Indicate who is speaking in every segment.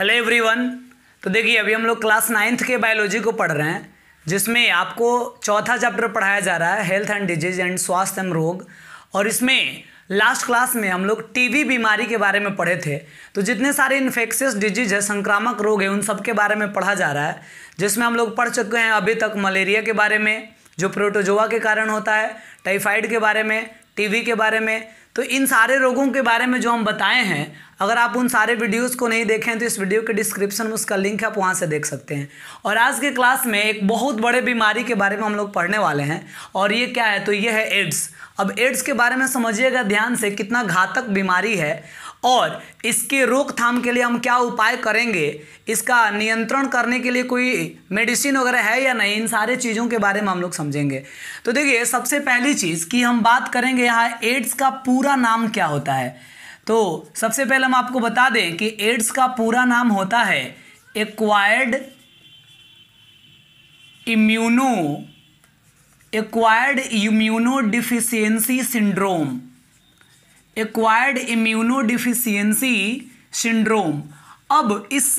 Speaker 1: hello everyone तो देखिए अभी हम लोग क्लास नाइन्थ के बायोलॉजी को पढ़ रहे हैं जिसमें आपको चौथा चैप्टर पढ़ाया जा रहा है हेल्थ एंड डिजीज एंड स्वास्थ्य एवं रोग और इसमें लास्ट क्लास में हम लोग टीवी बीमारी के बारे में पढ़े थे तो जितने सारे इन्फेक्शियस डिजीज है संक्रामक रोग है उन सब के बारे में पढ़ा जा रहा है जिसमें हम लोग पढ़ चुके हैं अभी तक मलेरिया के बारे में जो प्रोटोजोआ के कारण होता है टाइफाइड के बारे में टीवी के बारे में तो इन सारे रोगों के बारे में जो हम बताए हैं अगर आप उन सारे वीडियोस को नहीं देखें तो इस वीडियो के डिस्क्रिप्शन में उसका लिंक आप वहाँ से देख सकते हैं और आज के क्लास में एक बहुत बड़े बीमारी के बारे में हम लोग पढ़ने वाले हैं और ये क्या है तो ये है एड्स अब एड्स के बारे में समझिएगा ध्यान से कितना घातक बीमारी है और इसके रोकथाम के लिए हम क्या उपाय करेंगे इसका नियंत्रण करने के लिए कोई मेडिसिन वगैरह है या नहीं इन सारे चीज़ों के बारे में हम लोग समझेंगे तो देखिए सबसे पहली चीज़ कि हम बात करेंगे यहाँ एड्स का पूरा नाम क्या होता है तो सबसे पहले हम आपको बता दें कि एड्स का पूरा नाम होता है acquired immuno acquired immuno deficiency syndrome acquired immuno deficiency syndrome अब इस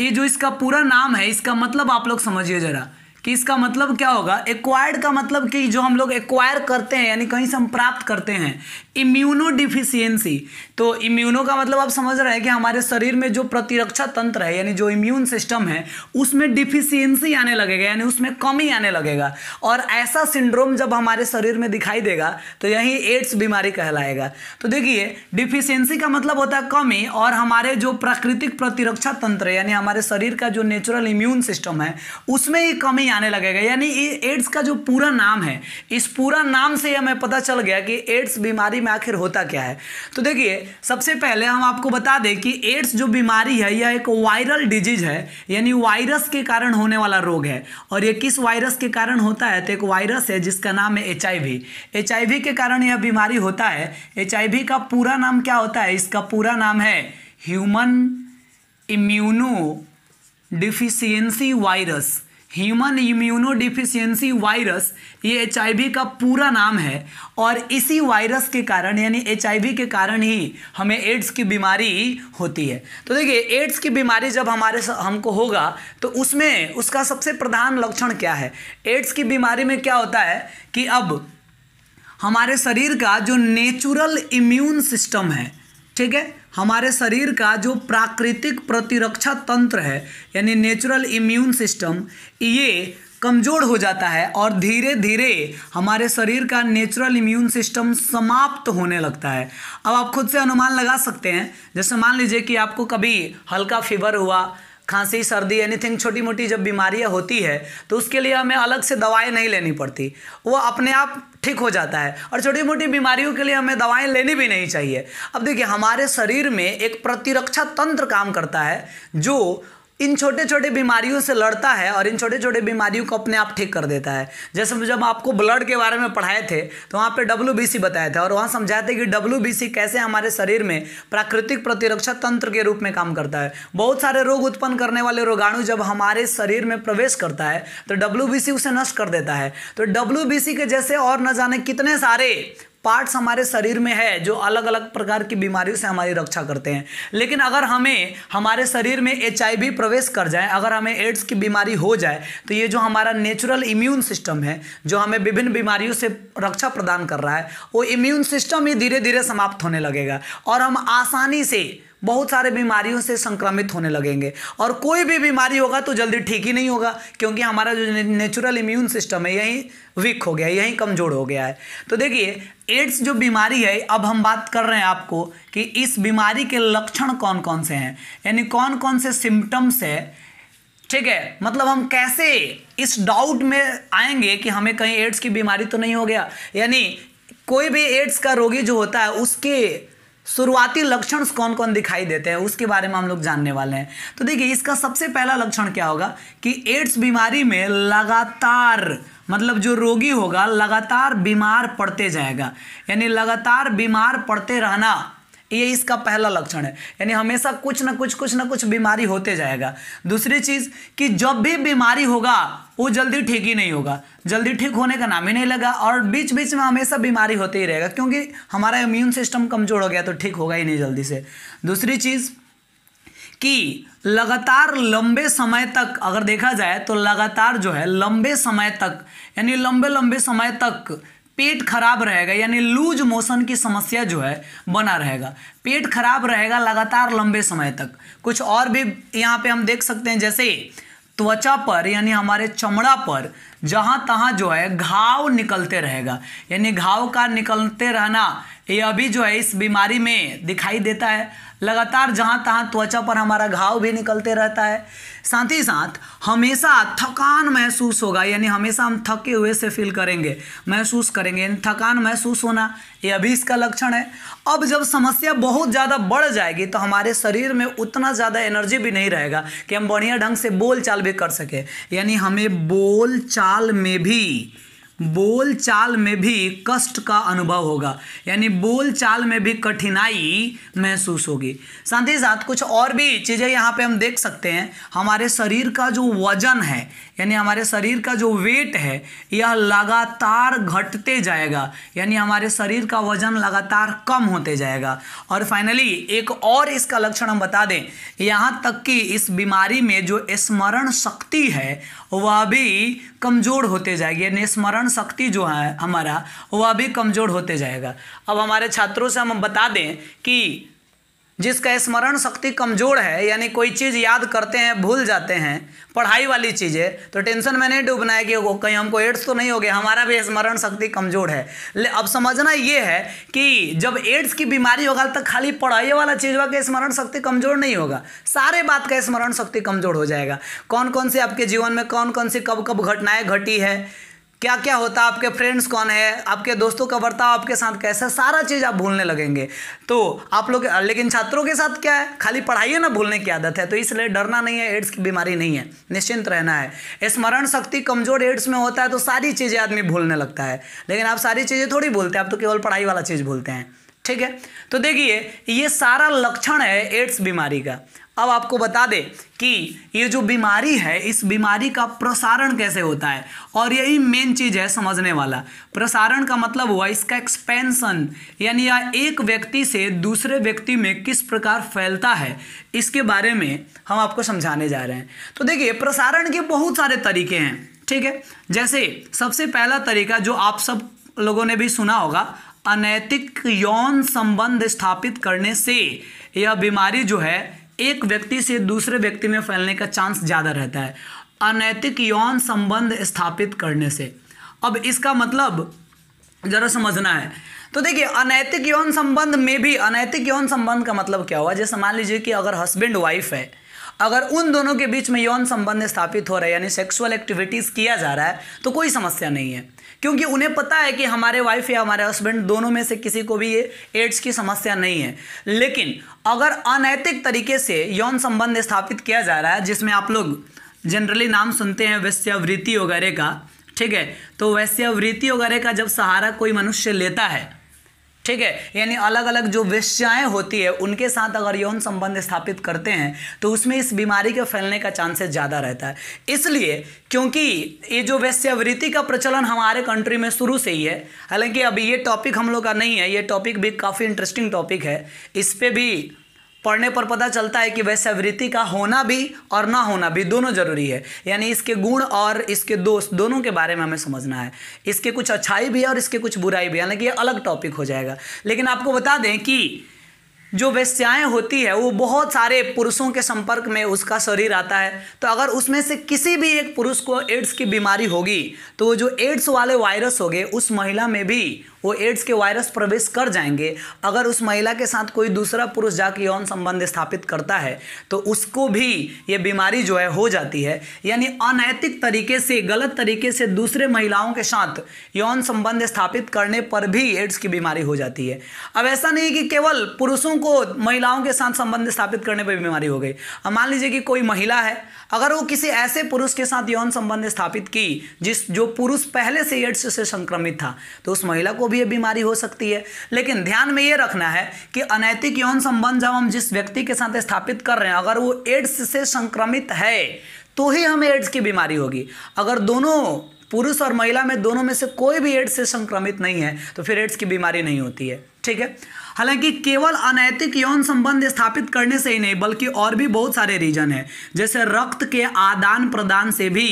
Speaker 1: ये जो इसका पूरा नाम है इसका मतलब आप लोग समझिए ज़रा कि इसका मतलब क्या होगा एक्वायर्ड का मतलब कि जो हम लोग एक्वायर करते हैं यानी कहीं से हम प्राप्त करते हैं इम्यूनो डिफिशियंसी तो इम्यूनो का मतलब आप समझ रहे हैं कि हमारे शरीर में जो प्रतिरक्षा तंत्र है यानी जो इम्यून सिस्टम है उसमें डिफिशियंसी आने लगेगा यानी उसमें कमी आने लगेगा और ऐसा सिंड्रोम जब हमारे शरीर में दिखाई देगा तो यही एड्स बीमारी कहलाएगा तो देखिए डिफिशियंसी का मतलब होता है कमी और हमारे जो प्राकृतिक प्रतिरक्षा तंत्र यानी हमारे शरीर का जो नेचुरल इम्यून सिस्टम है उसमें ही कमी आने लगेगा यानी एड्स का जो पूरा नाम है इस पूरा नाम से हमें पता चल गया कि एड्स बीमारी में आखिर होता क्या है तो देखिए सबसे पहले हम आपको बता दें कि एड्स जो बीमारी है यह एक वायरल डिजीज है यानी वायरस के कारण होने वाला रोग है और यह किस वायरस के कारण होता है तो एक वायरस है जिसका नाम है एच आई के कारण यह बीमारी होता है एच का पूरा नाम क्या होता है इसका पूरा नाम है human immuno deficiency virus human immunodeficiency virus ये एच का पूरा नाम है और इसी वायरस के कारण यानी एच के कारण ही हमें एड्स की बीमारी होती है तो देखिए एड्स की बीमारी जब हमारे हमको होगा तो उसमें उसका सबसे प्रधान लक्षण क्या है एड्स की बीमारी में क्या होता है कि अब हमारे शरीर का जो नेचुरल इम्यून सिस्टम है ठीक है हमारे शरीर का जो प्राकृतिक प्रतिरक्षा तंत्र है यानी नेचुरल इम्यून सिस्टम ये कमज़ोर हो जाता है और धीरे धीरे हमारे शरीर का नेचुरल इम्यून सिस्टम समाप्त होने लगता है अब आप खुद से अनुमान लगा सकते हैं जैसे मान लीजिए कि आपको कभी हल्का फीवर हुआ खांसी सर्दी एनीथिंग छोटी मोटी जब बीमारियाँ होती है तो उसके लिए हमें अलग से दवाएँ नहीं लेनी पड़ती वो अपने आप ठीक हो जाता है और छोटी मोटी बीमारियों के लिए हमें दवाएँ लेनी भी नहीं चाहिए अब देखिए हमारे शरीर में एक प्रतिरक्षा तंत्र काम करता है जो इन छोटे छोटे बीमारियों से लड़ता है और इन छोटे छोटे बीमारियों को अपने आप ठीक कर देता है जैसे जब आपको ब्लड के बारे में पढ़ाए थे तो वहाँ पे डब्ल्यू बताया था और वहाँ समझाए थे कि डब्ल्यू कैसे हमारे शरीर में प्राकृतिक प्रतिरक्षा तंत्र के रूप में काम करता है बहुत सारे रोग उत्पन्न करने वाले रोगाणु जब हमारे शरीर में प्रवेश करता है तो डब्ल्यू उसे नष्ट कर देता है तो डब्ल्यू के जैसे और न जाने कितने सारे पार्ट्स हमारे शरीर में है जो अलग अलग प्रकार की बीमारियों से हमारी रक्षा करते हैं लेकिन अगर हमें हमारे शरीर में एच प्रवेश कर जाए अगर हमें एड्स की बीमारी हो जाए तो ये जो हमारा नेचुरल इम्यून सिस्टम है जो हमें विभिन्न बीमारियों से रक्षा प्रदान कर रहा है वो इम्यून सिस्टम ही धीरे धीरे समाप्त होने लगेगा और हम आसानी से बहुत सारे बीमारियों से संक्रमित होने लगेंगे और कोई भी बीमारी होगा तो जल्दी ठीक ही नहीं होगा क्योंकि हमारा जो नेचुरल इम्यून सिस्टम है यही वीक हो गया है यही कमज़ोर हो गया है तो देखिए एड्स जो बीमारी है अब हम बात कर रहे हैं आपको कि इस बीमारी के लक्षण कौन कौन से हैं यानी कौन कौन से सिम्टम्स है ठीक है मतलब हम कैसे इस डाउट में आएंगे कि हमें कहीं एड्स की बीमारी तो नहीं हो गया यानी कोई भी एड्स का रोगी जो होता है उसके शुरुआती लक्षण कौन कौन दिखाई देते हैं उसके बारे में हम लोग जानने वाले हैं तो देखिए इसका सबसे पहला लक्षण क्या होगा कि एड्स बीमारी में लगातार मतलब जो रोगी होगा लगातार बीमार पड़ते जाएगा यानी लगातार बीमार पड़ते रहना ये इसका पहला लक्षण है यानी हमेशा कुछ ना कुछ कुछ ना कुछ बीमारी होते जाएगा दूसरी चीज़ कि जब भी बीमारी होगा वो जल्दी ठीक ही नहीं होगा जल्दी ठीक होने का नाम ही नहीं लगा और बीच बीच में हमेशा बीमारी होते ही रहेगा क्योंकि हमारा इम्यून सिस्टम कमज़ोर हो गया तो ठीक होगा ही नहीं जल्दी से दूसरी चीज़ कि लगातार लंबे समय तक अगर देखा जाए तो लगातार जो है लंबे समय तक यानी लंबे लंबे समय तक पेट खराब रहेगा यानी लूज मोशन की समस्या जो है बना रहेगा पेट खराब रहेगा लगातार लंबे समय तक कुछ और भी यहाँ पे हम देख सकते हैं जैसे त्वचा पर यानी हमारे चमड़ा पर जहाँ तहाँ जो है घाव निकलते रहेगा यानी घाव का निकलते रहना ये अभी जो है इस बीमारी में दिखाई देता है लगातार जहाँ तहाँ त्वचा पर हमारा घाव भी निकलते रहता है साथ ही साथ हमेशा थकान महसूस होगा यानी हमेशा हम थके हुए से फील करेंगे महसूस करेंगे यानी थकान महसूस होना ये अभी इसका लक्षण है अब जब समस्या बहुत ज़्यादा बढ़ जाएगी तो हमारे शरीर में उतना ज़्यादा एनर्जी भी नहीं रहेगा कि हम बढ़िया ढंग से बोल चाल भी कर सकें यानी हमें बोल चाल में भी बोल चाल में भी कष्ट का अनुभव होगा यानी बोल चाल में भी कठिनाई महसूस होगी साथ ही साथ कुछ और भी चीज़ें यहाँ पे हम देख सकते हैं हमारे शरीर का जो वजन है यानी हमारे शरीर का जो वेट है यह लगातार घटते जाएगा यानी हमारे शरीर का वजन लगातार कम होते जाएगा और फाइनली एक और इसका लक्षण हम बता दें यहाँ तक कि इस बीमारी में जो स्मरण शक्ति है वह भी कमज़ोर होते जाएगी यानी स्मरण शक्ति जो है हमारा वह भी कमज़ोर होते जाएगा अब हमारे छात्रों से हम बता दें कि जिसका स्मरण शक्ति कमज़ोर है यानी कोई चीज़ याद करते हैं भूल जाते हैं पढ़ाई वाली चीज़ें तो टेंशन में नहीं डूबना है कि कहीं हमको एड्स तो नहीं हो गया हमारा भी स्मरण शक्ति कमज़ोर है ले अब समझना ये है कि जब एड्स की बीमारी होगा तो खाली पढ़ाई वाला चीज़ होगा कि स्मरण शक्ति कमज़ोर नहीं होगा सारे बात का स्मरण शक्ति कमज़ोर हो जाएगा कौन कौन से आपके जीवन में कौन कौन सी कब कब घटनाएँ घटी है क्या क्या होता है आपके फ्रेंड्स कौन है आपके दोस्तों का बर्ताव आपके साथ कैसा सारा चीज़ आप भूलने लगेंगे तो आप लोग लेकिन छात्रों के साथ क्या है खाली पढ़ाई है ना भूलने की आदत है तो इसलिए डरना नहीं है एड्स की बीमारी नहीं है निश्चिंत रहना है स्मरण शक्ति कमजोर एड्स में होता है तो सारी चीज़ें आदमी भूलने लगता है लेकिन आप सारी चीज़ें थोड़ी भूलते हैं आप तो केवल पढ़ाई वाला चीज़ भूलते हैं ठीक है तो देखिए ये सारा लक्षण है एड्स बीमारी का अब आपको बता दें कि ये जो बीमारी है इस बीमारी का प्रसारण कैसे होता है और यही मेन चीज़ है समझने वाला प्रसारण का मतलब हुआ इसका एक्सपेंशन यानी यह एक व्यक्ति से दूसरे व्यक्ति में किस प्रकार फैलता है इसके बारे में हम आपको समझाने जा रहे हैं तो देखिए प्रसारण के बहुत सारे तरीके हैं ठीक है जैसे सबसे पहला तरीका जो आप सब लोगों ने भी सुना होगा अनैतिक यौन संबंध स्थापित करने से यह बीमारी जो है एक व्यक्ति से दूसरे व्यक्ति में फैलने का चांस ज़्यादा रहता है अनैतिक यौन संबंध स्थापित करने से अब इसका मतलब ज़रा समझना है तो देखिए अनैतिक यौन संबंध में भी अनैतिक यौन संबंध का मतलब क्या हुआ जैसे मान लीजिए कि अगर हस्बैंड वाइफ है अगर उन दोनों के बीच में यौन संबंध स्थापित हो रहा है यानी सेक्सुअल एक्टिविटीज़ किया जा रहा है तो कोई समस्या नहीं है क्योंकि उन्हें पता है कि हमारे वाइफ या हमारे हस्बैंड दोनों में से किसी को भी ये एड्स की समस्या नहीं है लेकिन अगर अनैतिक तरीके से यौन संबंध स्थापित किया जा रहा है जिसमें आप लोग जनरली नाम सुनते हैं वैश्यावृत्ति वगैरह का ठीक है तो वैश्यवृत्ति वगैरह का जब सहारा कोई मनुष्य लेता है ठीक है यानी अलग अलग जो वेश्याएं होती है उनके साथ अगर यौन संबंध स्थापित करते हैं तो उसमें इस बीमारी के फैलने का चांसेस ज़्यादा रहता है इसलिए क्योंकि ये जो वेश्यावृत्ति का प्रचलन हमारे कंट्री में शुरू से ही है हालांकि अभी ये टॉपिक हम लोग का नहीं है ये टॉपिक भी काफ़ी इंटरेस्टिंग टॉपिक है इस पर भी पढ़ने पर पता चलता है कि वैश्यवृत्ति का होना भी और ना होना भी दोनों जरूरी है यानी इसके गुण और इसके दोष दोनों के बारे में हमें समझना है इसके कुछ अच्छाई भी है और इसके कुछ बुराई भी यानी कि ये अलग टॉपिक हो जाएगा लेकिन आपको बता दें कि जो वेश्याएं होती है वो बहुत सारे पुरुषों के संपर्क में उसका शरीर आता है तो अगर उसमें से किसी भी एक पुरुष को एड्स की बीमारी होगी तो वो जो एड्स वाले वायरस हो गए उस महिला में भी वो एड्स के वायरस प्रवेश कर जाएंगे अगर उस महिला के साथ कोई दूसरा पुरुष जाकर यौन संबंध स्थापित करता है तो उसको भी ये बीमारी जो है हो जाती है यानी अनैतिक तरीके से गलत तरीके से दूसरे महिलाओं के साथ यौन संबंध स्थापित करने पर भी एड्स की बीमारी हो जाती है अब ऐसा नहीं कि केवल पुरुषों को महिलाओं के साथ संबंध स्थापित करने पर बीमारी हो गई अब मान लीजिए कि कोई महिला है अगर वो किसी ऐसे पुरुष के साथ यौन संबंध स्थापित की जिस जो पुरुष पहले से एड्स से संक्रमित था तो उस महिला को भी ये बीमारी हो सकती है लेकिन ध्यान में ये रखना है कि अनैतिक यौन संबंध जब हम जिस व्यक्ति के साथ स्थापित कर रहे हैं अगर वो एड्स से संक्रमित है तो ही हमें एड्स की बीमारी होगी अगर दोनों पुरुष और महिला में दोनों में से कोई भी एड्स से संक्रमित नहीं है तो फिर एड्स की बीमारी नहीं होती है ठीक है हालांकि केवल अनैतिक यौन संबंध स्थापित करने से ही नहीं बल्कि और भी बहुत सारे रीजन हैं जैसे रक्त के आदान प्रदान से भी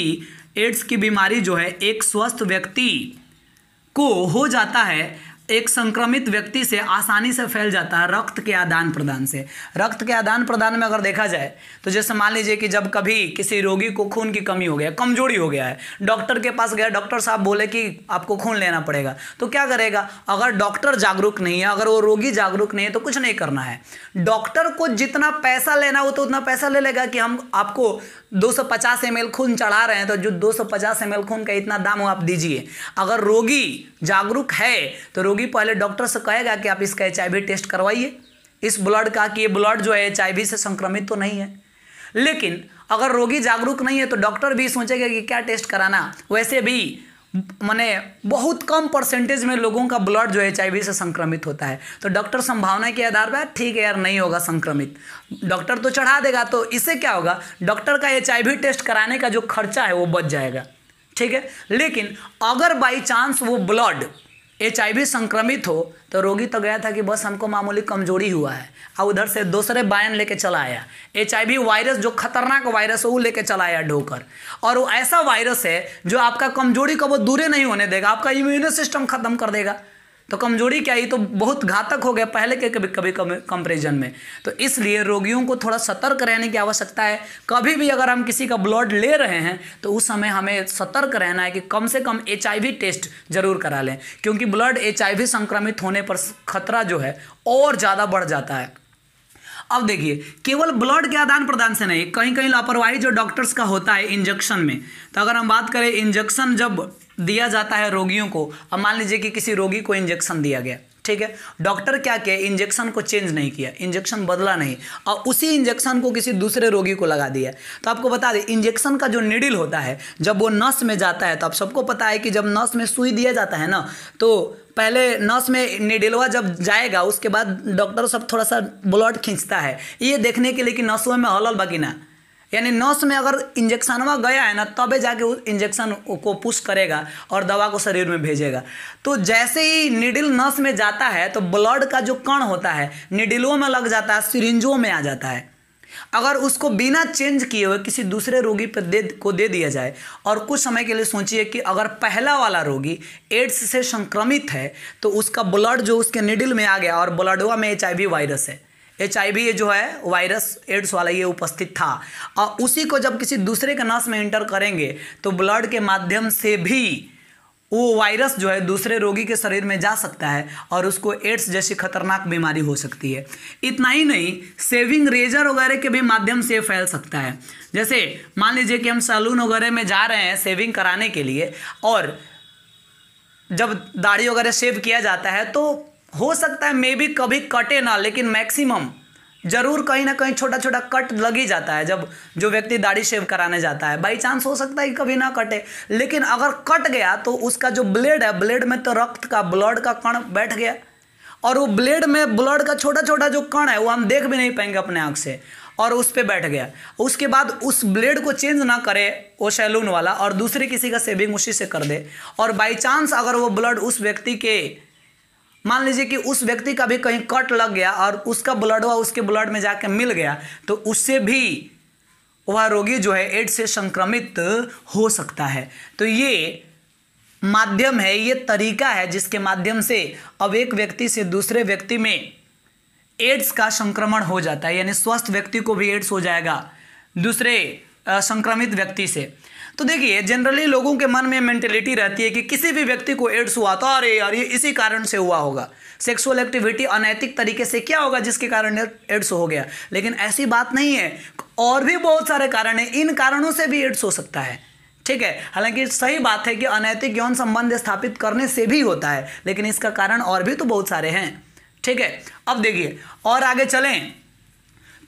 Speaker 1: एड्स की बीमारी जो है एक स्वस्थ व्यक्ति को हो जाता है एक संक्रमित व्यक्ति से आसानी से फैल जाता है रक्त के आदान प्रदान से रक्त के आदान प्रदान में अगर देखा जाए तो जैसे मान लीजिए कि जब कभी किसी रोगी को खून की कमी हो गया कमजोरी हो गया है डॉक्टर के पास गया डॉक्टर साहब बोले कि आपको खून लेना पड़ेगा तो क्या करेगा अगर डॉक्टर जागरूक नहीं है अगर वो रोगी जागरूक नहीं है तो कुछ नहीं करना है डॉक्टर को जितना पैसा लेना हो तो उतना पैसा ले लेगा कि हम आपको दो सौ खून चढ़ा रहे हैं तो जो दो सौ खून का इतना दाम हो आप दीजिए अगर रोगी जागरूक है तो रोगी होगी पहले डॉक्टर से कहेगा कि आप इसका एच टेस्ट करवाइए इस ब्लड का कि ये ब्लड जो है एच से संक्रमित तो नहीं है लेकिन अगर रोगी जागरूक नहीं है तो डॉक्टर भी सोचेगा कि क्या टेस्ट कराना वैसे भी मैंने बहुत कम परसेंटेज में लोगों का ब्लड जो है एच से संक्रमित होता है तो डॉक्टर संभावना के आधार पर ठीक है यार नहीं होगा संक्रमित डॉक्टर तो चढ़ा देगा तो इससे क्या होगा डॉक्टर का एच टेस्ट कराने का जो खर्चा है वो बच जाएगा ठीक है लेकिन अगर बाई चांस वो ब्लड एच संक्रमित हो तो रोगी तो गया था कि बस हमको मामूली कमजोरी हुआ है और उधर से दूसरे बायन लेके चला आया एच वायरस जो खतरनाक वायरस है वो लेके चला आया ढोकर और वो ऐसा वायरस है जो आपका कमजोरी को वो दूरे नहीं होने देगा आपका इम्यूनो सिस्टम खत्म कर देगा तो कमजोरी क्या ही तो बहुत घातक हो गया पहले के कभी कभी कंपेरिजन में तो इसलिए रोगियों को थोड़ा सतर्क रहने की आवश्यकता है कभी भी अगर हम किसी का ब्लड ले रहे हैं तो उस समय हमें सतर्क रहना है कि कम से कम एच टेस्ट जरूर करा लें क्योंकि ब्लड एच संक्रमित होने पर खतरा जो है और ज़्यादा बढ़ जाता है अब देखिए केवल ब्लड के आदान प्रदान से नहीं कहीं कहीं लापरवाही जो डॉक्टर्स का होता है इंजेक्शन में तो अगर हम बात करें इंजेक्शन जब दिया जाता है रोगियों को अब मान लीजिए कि किसी रोगी को इंजेक्शन दिया गया ठीक है डॉक्टर क्या किया इंजेक्शन को चेंज नहीं किया इंजेक्शन बदला नहीं और उसी इंजेक्शन को किसी दूसरे रोगी को लगा दिया तो आपको बता दें इंजेक्शन का जो निडिल होता है जब वो नस में जाता है तो आप सबको पता है कि जब नस में सुई दिया जाता है ना तो पहले नस में निडिलवा जब जाएगा उसके बाद डॉक्टर सब थोड़ा सा ब्लड खींचता है ये देखने के लिए कि नसों में हलल बाकी ना यानी नस में अगर इंजेक्शनवा गया है ना तबे जाके उस इंजेक्शन को पुश करेगा और दवा को शरीर में भेजेगा तो जैसे ही निडिल नस में जाता है तो ब्लड का जो कण होता है निडिलों में लग जाता है सिरिंजों में आ जाता है अगर उसको बिना चेंज किए हुए किसी दूसरे रोगी पर दे को दे दिया जाए और कुछ समय के लिए सोचिए कि अगर पहला वाला रोगी एड्स से संक्रमित है तो उसका ब्लड जो उसके निडिल में आ गया और ब्लडवा में एच वायरस है एच आई जो है वायरस एड्स वाला ये उपस्थित था और उसी को जब किसी दूसरे के नस में इंटर करेंगे तो ब्लड के माध्यम से भी वो वायरस जो है दूसरे रोगी के शरीर में जा सकता है और उसको एड्स जैसी खतरनाक बीमारी हो सकती है इतना ही नहीं सेविंग रेजर वगैरह के भी माध्यम से फैल सकता है जैसे मान लीजिए कि हम सैलून वगैरह में जा रहे हैं सेविंग कराने के लिए और जब दाढ़ी वगैरह सेव किया जाता है तो हो सकता है मे भी कभी कटे ना लेकिन मैक्सिमम ज़रूर कहीं ना कहीं छोटा छोटा कट लग ही जाता है जब जो व्यक्ति दाढ़ी शेव कराने जाता है बाई चांस हो सकता है कि कभी ना कटे लेकिन अगर कट गया तो उसका जो ब्लेड है ब्लेड में तो रक्त का ब्लड का कण बैठ गया और वो ब्लेड में ब्लड का छोटा छोटा जो कण है वो हम देख भी नहीं पाएंगे अपने आँख से और उस पर बैठ गया उसके बाद उस ब्लेड को चेंज ना करे वो सैलून वाला और दूसरे किसी का सेविंग उसी से कर दे और बाई चांस अगर वो ब्लड उस व्यक्ति के मान लीजिए कि उस व्यक्ति का भी कहीं कट लग गया और उसका ब्लड हुआ उसके ब्लड में जाकर मिल गया तो उससे भी वह रोगी जो है एड्स से संक्रमित हो सकता है तो ये माध्यम है ये तरीका है जिसके माध्यम से अब एक व्यक्ति से दूसरे व्यक्ति में एड्स का संक्रमण हो जाता है यानी स्वस्थ व्यक्ति को भी एड्स हो जाएगा दूसरे संक्रमित व्यक्ति से तो देखिए जनरली लोगों के मन में मेंटेलिटी रहती है कि किसी भी व्यक्ति को एड्स हुआ तो अरे यार ये इसी कारण से हुआ होगा सेक्सुअल एक्टिविटी अनैतिक तरीके से क्या होगा जिसके कारण एड्स हो गया लेकिन ऐसी बात नहीं है और भी बहुत सारे कारण हैं इन कारणों से भी एड्स हो सकता है ठीक है हालांकि सही बात है कि अनैतिक यौन संबंध स्थापित करने से भी होता है लेकिन इसका कारण और भी तो बहुत सारे हैं ठीक है अब देखिए और आगे चलें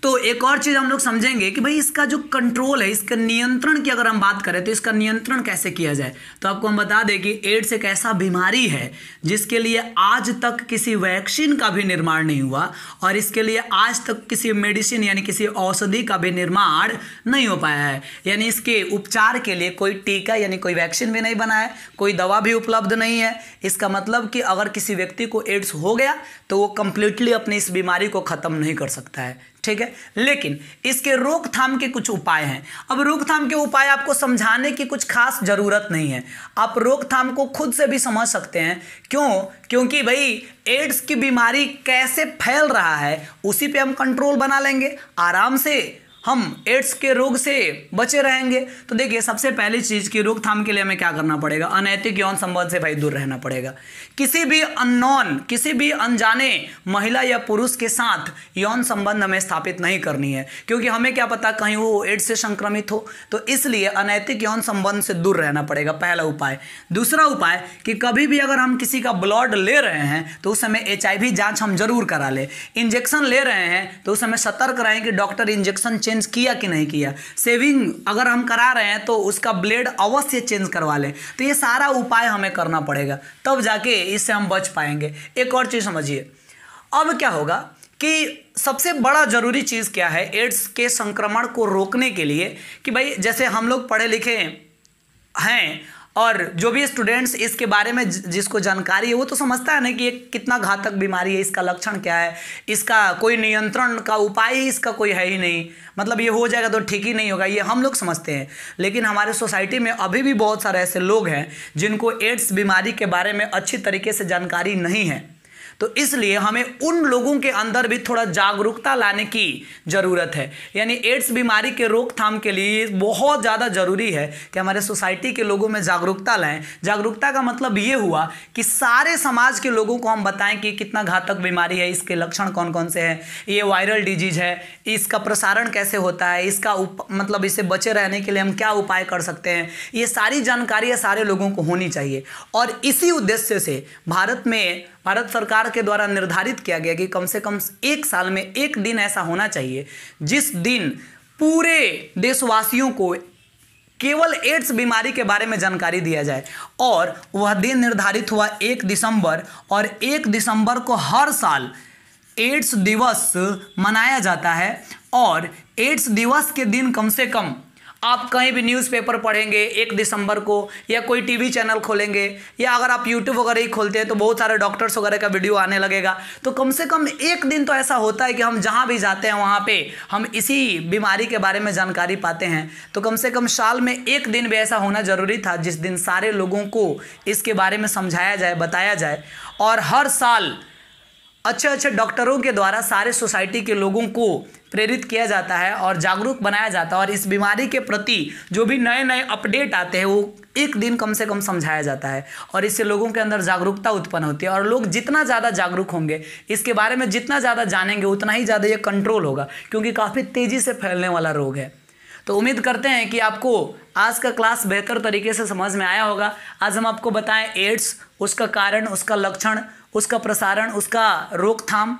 Speaker 1: तो एक और चीज़ हम लोग समझेंगे कि भाई इसका जो कंट्रोल है इसका नियंत्रण की अगर हम बात करें तो इसका नियंत्रण कैसे किया जाए तो आपको हम बता दें कि एड्स एक ऐसा बीमारी है जिसके लिए आज तक किसी वैक्सीन का भी निर्माण नहीं हुआ और इसके लिए आज तक किसी मेडिसिन यानी किसी औषधि का भी निर्माण नहीं हो पाया है यानी इसके उपचार के लिए कोई टीका यानी कोई वैक्सीन भी नहीं बना है कोई दवा भी उपलब्ध नहीं है इसका मतलब कि अगर किसी व्यक्ति को एड्स हो गया तो वो कम्प्लीटली अपनी इस बीमारी को ख़त्म नहीं कर सकता है ठीक है लेकिन इसके रोकथाम के कुछ उपाय हैं अब रोकथाम के उपाय आपको समझाने की कुछ खास ज़रूरत नहीं है आप रोकथाम को खुद से भी समझ सकते हैं क्यों क्योंकि भाई एड्स की बीमारी कैसे फैल रहा है उसी पे हम कंट्रोल बना लेंगे आराम से हम एड्स के रोग से बचे रहेंगे तो देखिए सबसे पहली चीज़ की रोकथाम के लिए हमें क्या करना पड़ेगा अनैतिक यौन संबंध से भाई दूर रहना पड़ेगा किसी भी अननोन किसी भी अनजाने महिला या पुरुष के साथ यौन संबंध हमें स्थापित नहीं करनी है क्योंकि हमें क्या पता कहीं वो एड्स से संक्रमित हो तो इसलिए अनैतिक यौन संबंध से दूर रहना पड़ेगा पहला उपाय दूसरा उपाय कि कभी भी अगर हम किसी का ब्लड ले रहे हैं तो उस समय एच जांच हम जरूर करा ले इंजेक्शन ले रहे हैं तो उस समय सतर्क रहें कि डॉक्टर इंजेक्शन चेंज किया कि नहीं किया सेविंग अगर हम करा रहे हैं तो उसका ब्लेड अवश्य चेंज करवा लें तो ये सारा उपाय हमें करना पड़ेगा तब जाके इससे हम बच पाएंगे एक और चीज़ समझिए अब क्या होगा कि सबसे बड़ा जरूरी चीज़ क्या है एड्स के संक्रमण को रोकने के लिए कि भाई जैसे हम लोग पढ़े लिखे हैं और जो भी स्टूडेंट्स इसके बारे में जिसको जानकारी है वो तो समझता है ना कि ये कितना घातक बीमारी है इसका लक्षण क्या है इसका कोई नियंत्रण का उपाय इसका कोई है ही नहीं मतलब ये हो जाएगा तो ठीक ही नहीं होगा ये हम लोग समझते हैं लेकिन हमारे सोसाइटी में अभी भी बहुत सारे ऐसे लोग हैं जिनको एड्स बीमारी के बारे में अच्छी तरीके से जानकारी नहीं है तो इसलिए हमें उन लोगों के अंदर भी थोड़ा जागरूकता लाने की ज़रूरत है यानी एड्स बीमारी के रोकथाम के लिए बहुत ज़्यादा ज़रूरी है कि हमारे सोसाइटी के लोगों में जागरूकता लाएं जागरूकता का मतलब ये हुआ कि सारे समाज के लोगों को हम बताएं कि कितना घातक बीमारी है इसके लक्षण कौन कौन से हैं ये वायरल डिजीज़ है इसका प्रसारण कैसे होता है इसका उप, मतलब इसे बचे रहने के लिए हम क्या उपाय कर सकते हैं ये सारी जानकारी सारे लोगों को होनी चाहिए और इसी उद्देश्य से भारत में भारत सरकार के द्वारा निर्धारित किया गया कि कम से कम एक साल में एक दिन ऐसा होना चाहिए जिस दिन पूरे देशवासियों को केवल एड्स बीमारी के बारे में जानकारी दिया जाए और वह दिन निर्धारित हुआ एक दिसंबर और एक दिसंबर को हर साल एड्स दिवस मनाया जाता है और एड्स दिवस के दिन कम से कम आप कहीं भी न्यूज़पेपर पढ़ेंगे एक दिसंबर को या कोई टीवी चैनल खोलेंगे या अगर आप यूट्यूब वगैरह ही खोलते हैं तो बहुत सारे डॉक्टर्स वगैरह का वीडियो आने लगेगा तो कम से कम एक दिन तो ऐसा होता है कि हम जहाँ भी जाते हैं वहाँ पे हम इसी बीमारी के बारे में जानकारी पाते हैं तो कम से कम साल में एक दिन भी ऐसा होना ज़रूरी था जिस दिन सारे लोगों को इसके बारे में समझाया जाए बताया जाए और हर साल अच्छे अच्छे डॉक्टरों के द्वारा सारे सोसाइटी के लोगों को प्रेरित किया जाता है और जागरूक बनाया जाता है और इस बीमारी के प्रति जो भी नए नए अपडेट आते हैं वो एक दिन कम से कम समझाया जाता है और इससे लोगों के अंदर जागरूकता उत्पन्न होती है और लोग जितना ज़्यादा जागरूक होंगे इसके बारे में जितना ज़्यादा जानेंगे उतना ही ज़्यादा ये कंट्रोल होगा क्योंकि काफ़ी तेज़ी से फैलने वाला रोग है तो उम्मीद करते हैं कि आपको आज का क्लास बेहतर तरीके से समझ में आया होगा आज हम आपको बताएं एड्स उसका कारण उसका लक्षण उसका प्रसारण उसका रोकथाम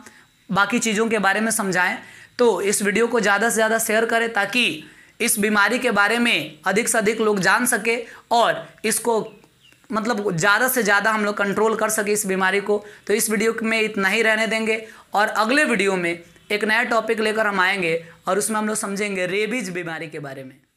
Speaker 1: बाकी चीज़ों के बारे में समझाएं तो इस वीडियो को ज़्यादा से ज़्यादा शेयर करें ताकि इस बीमारी के बारे में अधिक से अधिक लोग जान सके और इसको मतलब ज़्यादा से ज़्यादा हम लोग कंट्रोल कर सके इस बीमारी को तो इस वीडियो में इतना ही रहने देंगे और अगले वीडियो में एक नया टॉपिक लेकर हम आएंगे और उसमें हम लोग समझेंगे रेबीज बीमारी के बारे में